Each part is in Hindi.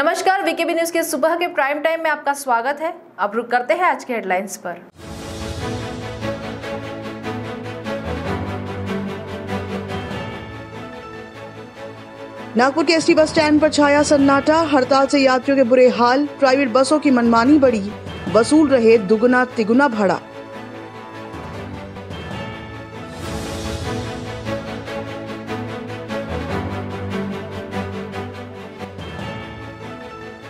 नमस्कार वीकेबी न्यूज के सुबह के प्राइम टाइम में आपका स्वागत है अब रुक करते हैं आज के हेडलाइंस पर नागपुर के एसटी बस स्टैंड पर छाया सन्नाटा हड़ताल से यात्रियों के बुरे हाल प्राइवेट बसों की मनमानी बढ़ी वसूल रहे दुगुना तिगुना भाड़ा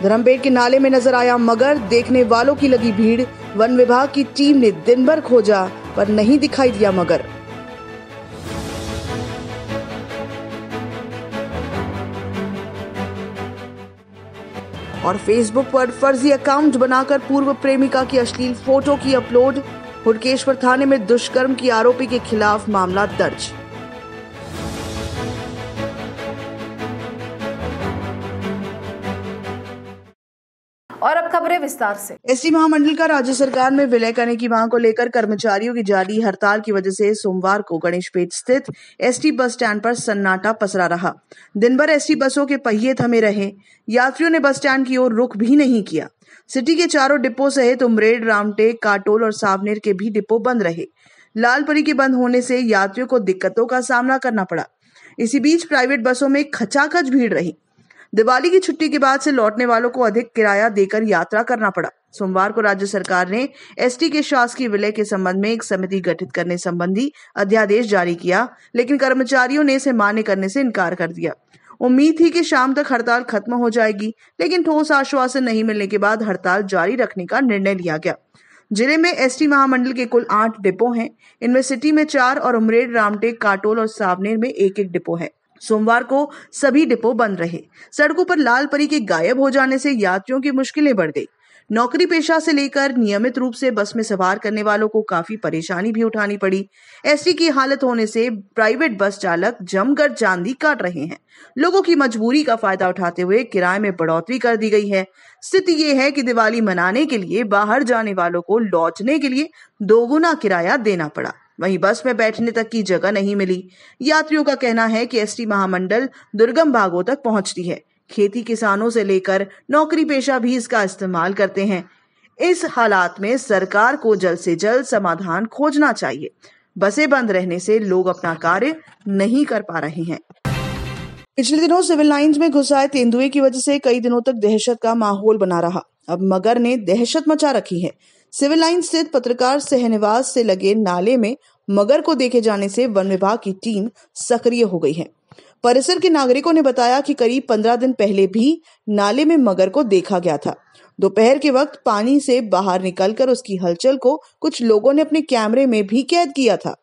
धर्मबेड़ के नाले में नजर आया मगर देखने वालों की लगी भीड़ वन विभाग की टीम ने दिन भर खोजा पर नहीं दिखाई दिया मगर और फेसबुक पर फर्जी अकाउंट बनाकर पूर्व प्रेमिका की अश्लील फोटो की अपलोड हुडकेश्वर थाने में दुष्कर्म की आरोपी के खिलाफ मामला दर्ज और अब खबरें विस्तार से एस महामंडल का राज्य सरकार में विलय करने की मांग को लेकर कर्मचारियों की जारी हड़ताल की वजह से सोमवार को गणेश पेट स्थित एस बस स्टैंड पर सन्नाटा पसरा रहा दिन भर एस बसों के पहिए थमे रहे यात्रियों ने बस स्टैंड की ओर रुख भी नहीं किया सिटी के चारों डिपो सहित उमरेड रामटेक काटोल और सावनेर के भी डिपो बंद रहे लालपरी के बंद होने से यात्रियों को दिक्कतों का सामना करना पड़ा इसी बीच प्राइवेट बसों में खचाखच भीड़ रही दिवाली की छुट्टी के बाद से लौटने वालों को अधिक किराया देकर यात्रा करना पड़ा सोमवार को राज्य सरकार ने एसटी के शासकीय विलय के संबंध में एक समिति गठित करने संबंधी अध्यादेश जारी किया लेकिन कर्मचारियों ने इसे मान्य करने से इनकार कर दिया उम्मीद थी कि शाम तक हड़ताल खत्म हो जाएगी लेकिन ठोस आश्वासन नहीं मिलने के बाद हड़ताल जारी रखने का निर्णय लिया गया जिले में एसटी महामंडल के कुल आठ डिपो हैं इनमें सिटी में चार और उमरेड रामटेक काटोल और सावनेर में एक एक डिपो है सोमवार को सभी डिपो बंद रहे सड़कों पर लाल परी के गायब हो जाने से यात्रियों की मुश्किलें बढ़ गई नौकरी पेशा से लेकर नियमित रूप से बस में सवार करने वालों को काफी परेशानी भी उठानी पड़ी ऐसी की हालत होने से प्राइवेट बस चालक जमकर चांदी काट रहे हैं लोगों की मजबूरी का फायदा उठाते हुए किराए में बढ़ोतरी कर दी गई है स्थिति ये है कि दिवाली मनाने के लिए बाहर जाने वालों को लौटने के लिए दोगुना किराया देना पड़ा वहीं बस में बैठने तक की जगह नहीं मिली यात्रियों का कहना है कि एसटी महामंडल दुर्गम भागों तक पहुंचती है खेती किसानों से लेकर नौकरी पेशा भी इसका इस्तेमाल करते हैं इस हालात में सरकार को जल्द से जल्द समाधान खोजना चाहिए बसें बंद रहने से लोग अपना कार्य नहीं कर पा रहे हैं पिछले दिनों सिविल लाइंस में घुस आए तेंदुए की वजह से कई दिनों तक दहशत का माहौल बना रहा अब मगर ने दहशत मचा रखी है सिविल लाइन स्थित पत्रकार सहनिवास से लगे नाले में मगर को देखे जाने से वन विभाग की टीम सक्रिय हो गई है परिसर के नागरिकों ने बताया कि करीब पंद्रह दिन पहले भी नाले में मगर को देखा गया था दोपहर के वक्त पानी से बाहर निकलकर उसकी हलचल को कुछ लोगों ने अपने कैमरे में भी कैद किया था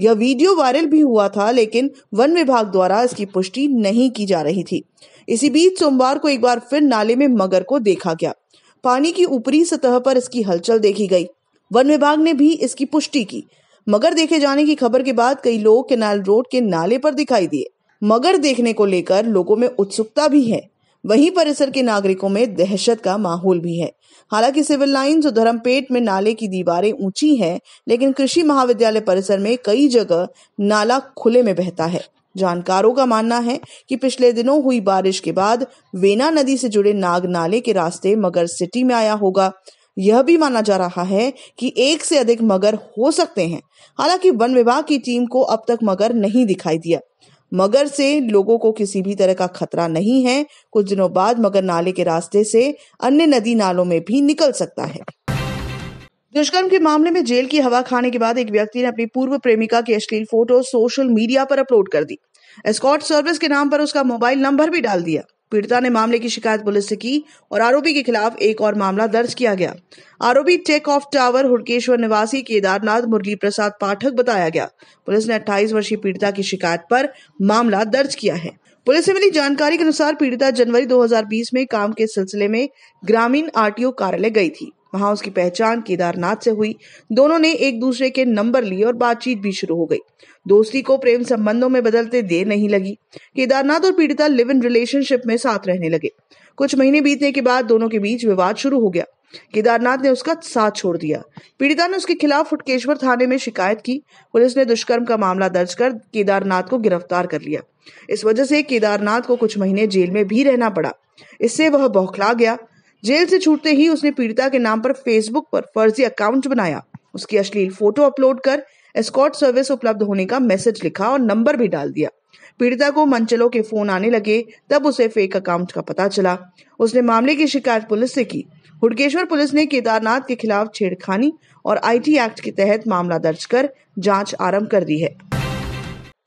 यह वीडियो वायरल भी हुआ था लेकिन वन विभाग द्वारा इसकी पुष्टि नहीं की जा रही थी इसी बीच सोमवार को एक बार फिर नाले में मगर को देखा गया पानी की ऊपरी सतह पर इसकी हलचल देखी गई वन विभाग ने भी इसकी पुष्टि की मगर देखे जाने की खबर के बाद कई लोग केनाल रोड के नाले पर दिखाई दिए मगर देखने को लेकर लोगों में उत्सुकता भी है वहीं परिसर के नागरिकों में दहशत का माहौल भी है हालांकि सिविल लाइन और धर्मपेट में नाले की दीवारें ऊंची हैं लेकिन कृषि महाविद्यालय परिसर में कई जगह नाला खुले में बहता है जानकारों का मानना है कि पिछले दिनों हुई बारिश के बाद वेना नदी से जुड़े नाग नाले के रास्ते मगर सिटी में आया होगा यह भी माना जा रहा है कि एक से अधिक मगर हो सकते हैं हालांकि वन विभाग की टीम को अब तक मगर नहीं दिखाई दिया मगर से लोगों को किसी भी तरह का खतरा नहीं है कुछ दिनों बाद मगर नाले के रास्ते से अन्य नदी नालों में भी निकल सकता है दुष्कर्म के मामले में जेल की हवा खाने के बाद एक व्यक्ति ने अपनी पूर्व प्रेमिका की अश्लील फोटो सोशल मीडिया पर अपलोड कर दी एस्कॉट सर्विस के नाम पर उसका मोबाइल नंबर भी डाल दिया पीड़िता ने मामले की शिकायत पुलिस से की और आरोपी के खिलाफ एक और मामला दर्ज किया गया आरोपी टेक ऑफ टावर हुड़केश्वर निवासी केदारनाथ मुरली प्रसाद पाठक बताया गया पुलिस ने 28 वर्षीय पीड़िता की शिकायत पर मामला दर्ज किया है पुलिस से मिली जानकारी के अनुसार पीड़िता जनवरी 2020 में काम के सिलसिले में ग्रामीण आरटीओ कार्यालय गई थी वहां उसकी पहचान केदारनाथ से हुई दोनों ने एक दूसरे के नंबर लिए और बातचीत भी शुरू हो गई दोस्ती को प्रेम संबंधों में बदलते देर नहीं लगी केदारनाथ और पीड़िता लिव इन रिलेशनशिप में साथ रहने लगे कुछ महीने बीतने के बाद दोनों के बीच विवाद शुरू हो गया केदारनाथ ने उसका साथ छोड़ दिया पीड़िता ने उसके खिलाफ फुटकेश्वर थाने में शिकायत की पुलिस ने दुष्कर्म का मामला दर्ज कर केदारनाथ को गिरफ्तार कर लिया इस वजह से केदारनाथ को कुछ महीने जेल में भी रहना पड़ा इससे वह बौखला गया जेल से छूटते ही उसने पीड़िता के नाम पर फेसबुक पर फर्जी अकाउंट बनाया उसकी अश्लील फोटो अपलोड कर एस्कॉर्ट सर्विस उपलब्ध होने का मैसेज लिखा और नंबर भी डाल दिया पीड़िता को मंचलों के फोन आने लगे तब उसे फेक अकाउंट का पता चला उसने मामले की शिकायत पुलिस से की हुडकेश्वर पुलिस ने केदारनाथ के खिलाफ छेड़खानी और आईटी एक्ट के तहत मामला दर्ज कर जांच आरंभ कर दी है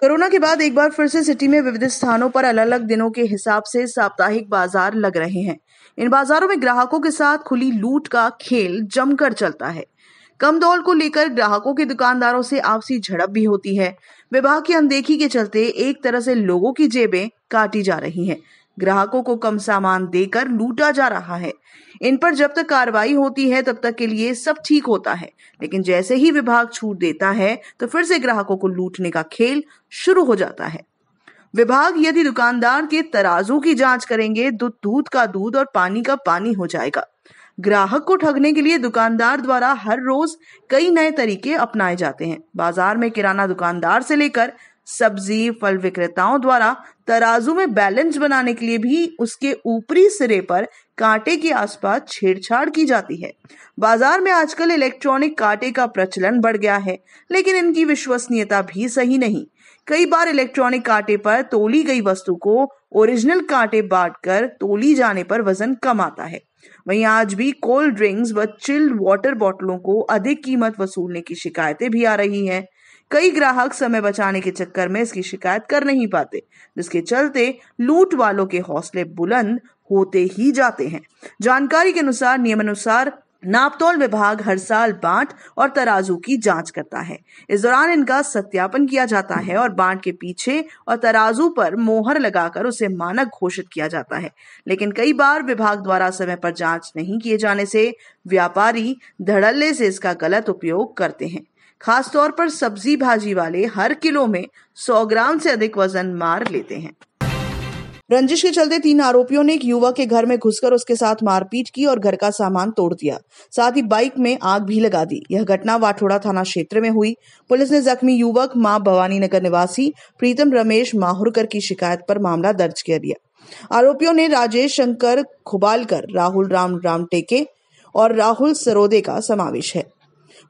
कोरोना के बाद एक बार फिर से सिटी में विविध स्थानों पर अलग अलग दिनों के हिसाब से साप्ताहिक बाजार लग रहे हैं इन बाजारों में ग्राहकों के साथ खुली लूट का खेल जमकर चलता है कम दौल को लेकर ग्राहकों के दुकानदारों से आपसी झड़प भी होती है विभाग की अनदेखी के चलते एक तरह से लोगों की जेबें काटी जा रही हैं ग्राहकों को कम सामान देकर लूटा जा रहा है इन पर जब तक कार्रवाई होती है तब तक के लिए सब ठीक होता है लेकिन जैसे ही विभाग छूट देता है तो फिर से ग्राहकों को लूटने का खेल शुरू हो जाता है विभाग यदि दुकानदार के तराजू की जांच करेंगे तो दूध का दूध और पानी का पानी हो जाएगा ग्राहक को ठगने के लिए दुकानदार द्वारा हर रोज कई नए तरीके अपनाए जाते हैं बाजार में किराना दुकानदार से लेकर सब्जी फल विक्रेताओं द्वारा तराजू में बैलेंस बनाने के लिए भी उसके ऊपरी सिरे पर कांटे के आसपास छेड़छाड़ की जाती है बाजार में आजकल इलेक्ट्रॉनिक कांटे का प्रचलन बढ़ गया है लेकिन इनकी विश्वसनीयता भी सही नहीं कई बार इलेक्ट्रॉनिक कांटे पर तोली गई वस्तु को ओरिजिनल कांटे बांटकर तोली जाने पर वजन कम आता है वहीं आज भी कोल्ड ड्रिंक्स व चिल्ड वाटर बॉटलों को अधिक कीमत वसूलने की शिकायतें भी आ रही हैं कई ग्राहक समय बचाने के चक्कर में इसकी शिकायत कर नहीं पाते जिसके चलते लूट वालों के हौसले बुलंद होते ही जाते हैं जानकारी के अनुसार नियमानुसार नापतोल विभाग हर साल बांट और तराजू की जांच करता है इस दौरान इनका सत्यापन किया जाता है और बांट के पीछे और तराजू पर मोहर लगाकर उसे मानक घोषित किया जाता है लेकिन कई बार विभाग द्वारा समय पर जांच नहीं किए जाने से व्यापारी धड़ल्ले से इसका गलत उपयोग करते हैं खासतौर पर सब्जी भाजी वाले हर किलो में सौ ग्राम से अधिक वजन मार लेते हैं रंजिश के चलते तीन आरोपियों ने एक युवक के घर में घुसकर उसके साथ मारपीट की और घर का सामान तोड़ दिया साथ ही बाइक में आग भी लगा दी यह घटना वाठोड़ा थाना क्षेत्र में हुई पुलिस ने जख्मी युवक मां भवानी नगर निवासी प्रीतम रमेश माहुरकर की शिकायत पर मामला दर्ज कर दिया आरोपियों ने राजेश शंकर खुबालकर राहुल राम राम टेके और राहुल सरोदे का समावेश है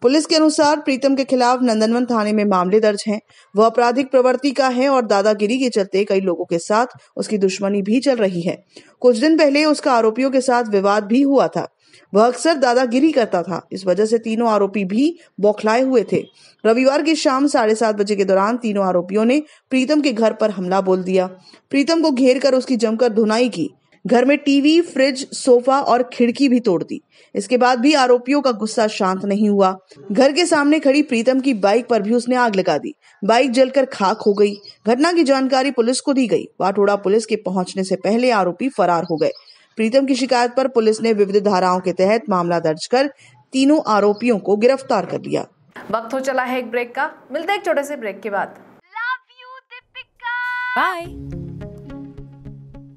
पुलिस के अनुसार प्रीतम के खिलाफ नंदनवन थाने में मामले दर्ज हैं वह आपराधिक प्रवृत्ति का है और दादागिरी के चलते कई लोगों के साथ उसकी दुश्मनी भी चल रही है कुछ दिन पहले उसका आरोपियों के साथ विवाद भी हुआ था वह अक्सर दादागिरी करता था इस वजह से तीनों आरोपी भी बौखलाए हुए थे रविवार की शाम साढ़े सात बजे के दौरान तीनों आरोपियों ने प्रीतम के घर पर हमला बोल दिया प्रीतम को घेर कर उसकी जमकर धुनाई की घर में टीवी फ्रिज सोफा और खिड़की भी तोड़ दी इसके बाद भी आरोपियों का गुस्सा शांत नहीं हुआ घर के सामने खड़ी प्रीतम की बाइक पर भी उसने आग लगा दी बाइक जलकर खाक हो गई घटना की जानकारी पुलिस को दी गई वाटोड़ा पुलिस के पहुंचने से पहले आरोपी फरार हो गए प्रीतम की शिकायत पर पुलिस ने विविध धाराओं के तहत मामला दर्ज कर तीनों आरोपियों को गिरफ्तार कर लिया वक्त हो चला है एक ब्रेक का मिलते एक छोटे से ब्रेक के बाद बाय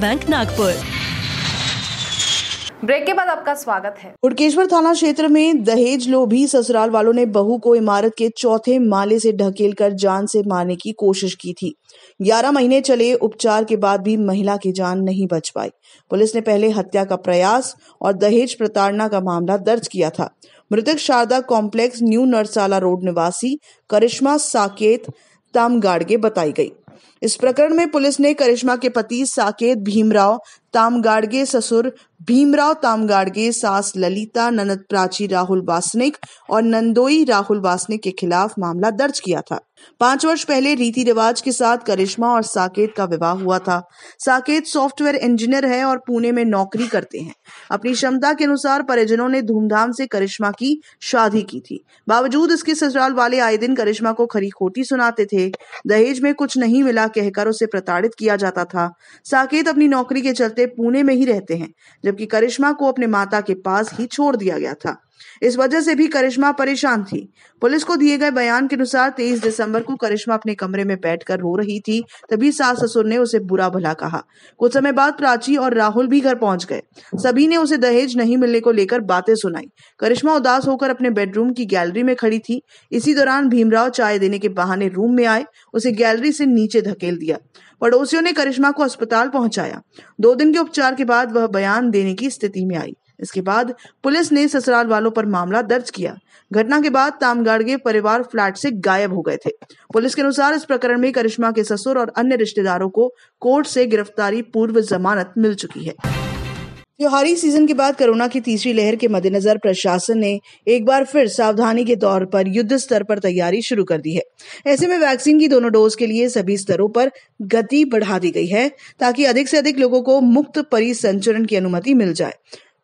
बैंक नागपुर ब्रेक के बाद आपका स्वागत है कुटकेश्वर थाना क्षेत्र में दहेज लोभी ससुराल वालों ने बहू को इमारत के चौथे माले से ढकेल कर जान से मारने की कोशिश की थी ग्यारह महीने चले उपचार के बाद भी महिला की जान नहीं बच पाई पुलिस ने पहले हत्या का प्रयास और दहेज प्रताड़ना का मामला दर्ज किया था मृतक Sharda complex new Narsala road निवासी करिश्मा साकेत तामगाड़गे बताई गई इस प्रकरण में पुलिस ने करिश्मा के पति साकेत भीमराव तामगाड़गे ससुर भीमराव तामगाड़गे सास ललिता ननद प्राची राहुल बासनिक और नंदोई राहुल बासनिक के खिलाफ मामला दर्ज किया था पांच वर्ष पहले रीति रिवाज के साथ करिश्मा और साकेत का विवाह हुआ था साकेत सॉफ्टवेयर इंजीनियर है और पुणे में नौकरी करते हैं अपनी क्षमता के अनुसार परिजनों ने धूमधाम से करिश्मा की शादी की थी बावजूद इसके ससुराल वाले आए दिन करिश्मा को खरी खोटी सुनाते थे दहेज में कुछ नहीं मिला कहकर उसे प्रताड़ित किया जाता था साकेत अपनी नौकरी के चलते पते पुणे में ही रहते हैं जबकि करिश्मा को अपने माता के पास ही छोड़ दिया गया था इस वजह से भी करिश्मा परेशान थी पुलिस को दिए गए बयान के अनुसार 23 दिसंबर को करिश्मा अपने कमरे में बैठकर रो रही थी तभी सास ससुर ने उसे बुरा भला कहा कुछ समय बाद प्राची और राहुल भी घर पहुंच गए सभी ने उसे दहेज नहीं मिलने को लेकर बातें सुनाई करिश्मा उदास होकर अपने बेडरूम की गैलरी में खड़ी थी इसी दौरान भीमराव चाय देने के बहाने रूम में आए उसे गैलरी से नीचे धकेल दिया पड़ोसियों ने करिश्मा को अस्पताल पहुंचाया दो दिन के उपचार के बाद वह बयान देने की स्थिति में आई इसके बाद पुलिस ने ससुराल वालों पर मामला दर्ज किया घटना के बाद तामगाड़गे परिवार फ्लैट से गायब हो गए थे पुलिस के अनुसार इस प्रकरण में करिश्मा के ससुर और अन्य रिश्तेदारों को कोर्ट से गिरफ्तारी पूर्व जमानत मिल चुकी है त्योहारी सीजन के बाद कोरोना की तीसरी लहर के मद्देनजर प्रशासन ने एक बार फिर सावधानी के तौर पर युद्ध स्तर पर तैयारी शुरू कर दी है ऐसे में वैक्सीन की दोनों डोज के लिए सभी स्तरों पर गति बढ़ा दी गई है ताकि अधिक से अधिक लोगों को मुक्त परिसंचरण की अनुमति मिल जाए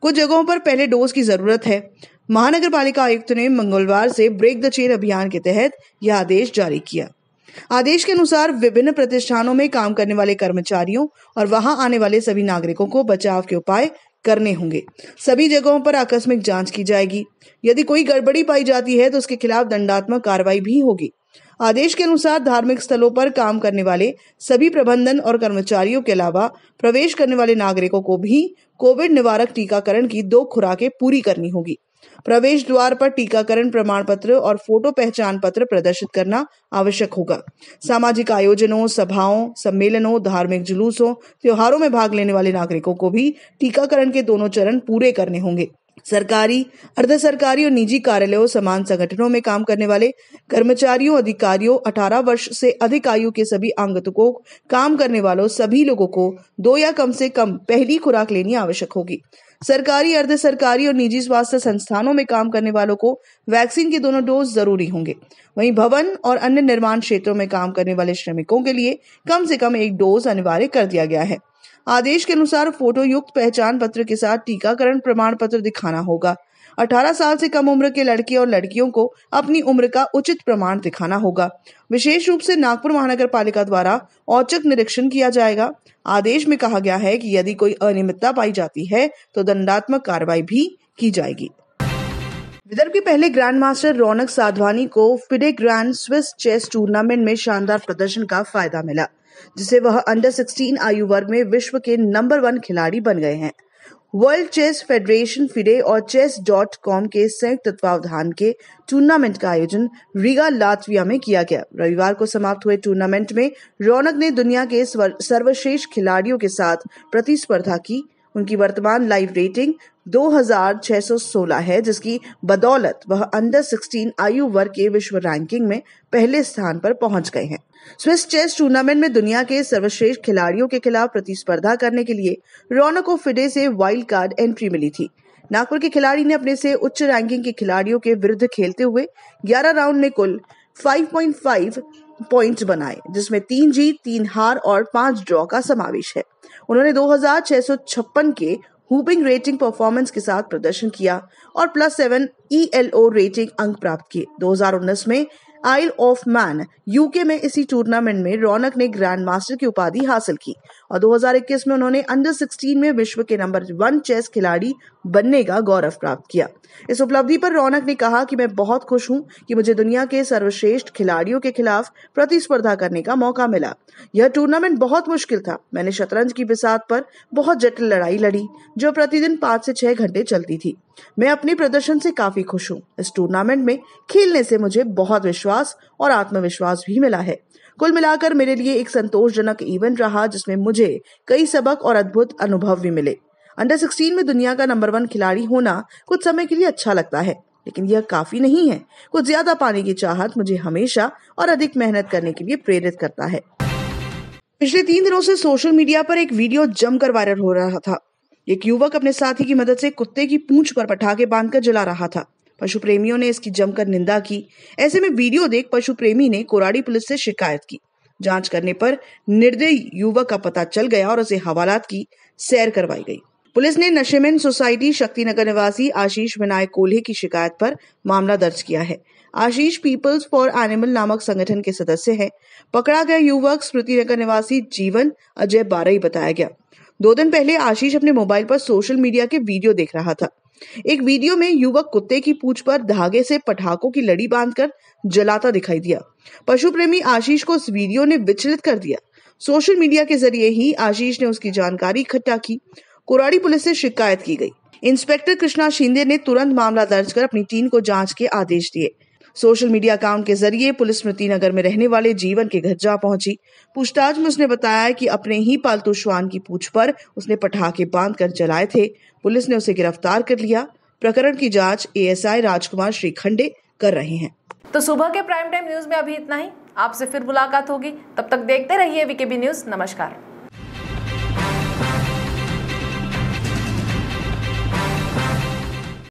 कुछ जगहों पर पहले डोज की जरूरत है महानगर पालिका आयुक्त ने मंगलवार से ब्रेक द चेन अभियान के तहत यह आदेश जारी किया आदेश के अनुसार विभिन्न प्रतिष्ठानों में काम करने वाले कर्मचारियों और वहां आने वाले सभी नागरिकों को बचाव के उपाय करने होंगे सभी जगहों पर आकस्मिक जांच की जाएगी यदि कोई गड़बड़ी पाई जाती है तो उसके खिलाफ दंडात्मक कार्रवाई भी होगी आदेश के अनुसार धार्मिक स्थलों पर काम करने वाले सभी प्रबंधन और कर्मचारियों के अलावा प्रवेश करने वाले नागरिकों को भी कोविड निवारक टीकाकरण की दो खुराकें पूरी करनी होगी प्रवेश द्वार पर टीकाकरण प्रमाण पत्र और फोटो पहचान पत्र प्रदर्शित करना आवश्यक होगा सामाजिक आयोजनों सभाओं सम्मेलनों धार्मिक जुलूसों त्योहारों में भाग लेने वाले नागरिकों को भी टीकाकरण के दोनों चरण पूरे करने होंगे सरकारी अर्ध सरकारी और निजी कार्यालयों समान संगठनों में काम करने वाले कर्मचारियों अधिकारियों 18 वर्ष से अधिक आयु के सभी आंगतुकों काम करने वालों सभी लोगों को दो या कम से कम पहली खुराक लेनी आवश्यक होगी सरकारी अर्ध सरकारी और निजी स्वास्थ्य संस्थानों में काम करने वालों को वैक्सीन के दोनों डोज जरूरी होंगे वहीं भवन और अन्य निर्माण क्षेत्रों में काम करने वाले श्रमिकों के लिए कम से कम एक डोज अनिवार्य कर दिया गया है आदेश के अनुसार फोटो युक्त पहचान पत्र के साथ टीकाकरण प्रमाण पत्र दिखाना होगा 18 साल से कम उम्र के लड़के और लड़कियों को अपनी उम्र का उचित प्रमाण दिखाना होगा विशेष रूप से नागपुर महानगर पालिका द्वारा औचक निरीक्षण किया जाएगा आदेश में कहा गया है कि यदि कोई अनियमितता पाई जाती है तो दंडात्मक कार्रवाई भी की जाएगी विदर्भ के पहले ग्रैंड मास्टर रौनक साधवानी को FIDE grand Swiss chess tournament में शानदार प्रदर्शन का फायदा मिला जिसे वह अंडर 16 आयु वर्ग में विश्व के नंबर वन खिलाड़ी बन गए हैं वर्ल्ड चेस फेडरेशन फिडे और चेस डॉट कॉम के संयुक्त तत्वावधान के टूर्नामेंट का आयोजन रीगा लातविया में किया गया रविवार को समाप्त हुए टूर्नामेंट में रौनक ने दुनिया के सर्वश्रेष्ठ खिलाड़ियों के साथ प्रतिस्पर्धा की उनकी वर्तमान लाइव रेटिंग 2616 है जिसकी बदौलत वह अंडर 16 आयु वर्ग के विश्व रैंकिंग में पहले स्थान पर पहुंच गए हैं स्विस चेस टूर्नामेंट में दुनिया के सर्वश्रेष्ठ खिलाड़ियों के खिलाफ प्रतिस्पर्धा करने के लिए रौनक को फिडे से वाइल्ड कार्ड एंट्री मिली थी नागपुर के खिलाड़ी ने अपने से उच्च रैंकिंग के खिलाड़ियों के विरुद्ध खेलते हुए 11 राउंड में कुल 5.5 पॉइंट बनाए जिसमें तीन जीत तीन हार और पांच ड्रॉ का समावेश है उन्होंने 2656 के हुपिंग रेटिंग परफॉर्मेंस के साथ प्रदर्शन किया और प्लस सेवन ई रेटिंग अंक प्राप्त किए 2019 में आइल ऑफ मैन यूके में इसी टूर्नामेंट में रौनक ने ग्रैंड मास्टर की उपाधि हासिल की और 2021 में उन्होंने अंडर 16 में विश्व के नंबर वन चेस खिलाड़ी बनने का गौरव प्राप्त किया इस उपलब्धि पर रौनक ने कहा कि मैं बहुत खुश हूं कि मुझे दुनिया के सर्वश्रेष्ठ खिलाड़ियों के खिलाफ प्रतिस्पर्धा करने का मौका मिला यह टूर्नामेंट बहुत मुश्किल था मैंने शतरंज की बिसात पर बहुत जटिल लड़ाई लड़ी जो प्रतिदिन पांच से छह घंटे चलती थी मैं अपने प्रदर्शन से काफी खुश हूँ इस टूर्नामेंट में खेलने से मुझे बहुत विश्वास और आत्मविश्वास भी मिला है कुल मिलाकर मेरे लिए एक संतोषजनक इवेंट रहा जिसमें मुझे कई सबक और अद्भुत अनुभव भी मिले अंडर 16 में दुनिया का नंबर वन खिलाड़ी होना कुछ समय के लिए अच्छा लगता है लेकिन यह काफी नहीं है कुछ ज्यादा पाने की चाहत मुझे हमेशा और अधिक मेहनत करने के लिए प्रेरित करता है पिछले तीन दिनों से सोशल मीडिया पर एक वीडियो जमकर वायरल हो रहा था एक युवक अपने साथी की मदद से कुत्ते की पूंछ पर पटाखे बांधकर जला रहा था पशु प्रेमियों ने इसकी जमकर निंदा की ऐसे में वीडियो देख पशु प्रेमी ने कोराड़ी पुलिस से शिकायत की जांच करने पर निर्दय युवक का पता चल गया और उसे हवालात की सैर करवाई गई पुलिस ने नशेमैन सोसाइटी शक्तिनगर निवासी आशीष विनायक कोल्हे की शिकायत पर मामला दर्ज किया है आशीष पीपल्स फॉर एनिमल नामक संगठन के सदस्य हैं पकड़ा गया युवक स्मृति नगर निवासी जीवन अजय बारई बताया गया दो दिन पहले आशीष अपने मोबाइल पर सोशल मीडिया के वीडियो देख रहा था एक वीडियो में युवक कुत्ते की पूछ पर धागे से पटाखों की लड़ी बांधकर जलाता दिखाई दिया पशु प्रेमी आशीष को इस वीडियो ने विचलित कर दिया सोशल मीडिया के जरिए ही आशीष ने उसकी जानकारी इकट्ठा की कोराड़ी पुलिस से शिकायत की गई इंस्पेक्टर कृष्णा शिंदे ने तुरंत मामला दर्ज कर अपनी टीम को जांच के आदेश दिए सोशल मीडिया अकाउंट के जरिए पुलिस स्मृति नगर में रहने वाले जीवन के घर जा पहुंची पूछताछ में उसने बताया कि अपने ही पालतू श्वान की पूछ पर उसने पटाखे बांध कर जलाए थे पुलिस ने उसे गिरफ्तार कर लिया प्रकरण की जांच एएसआई राजकुमार श्रीखंडे कर रहे हैं तो सुबह के प्राइम टाइम न्यूज में अभी इतना ही आपसे फिर मुलाकात होगी तब तक देखते रहिए वीकेबी न्यूज नमस्कार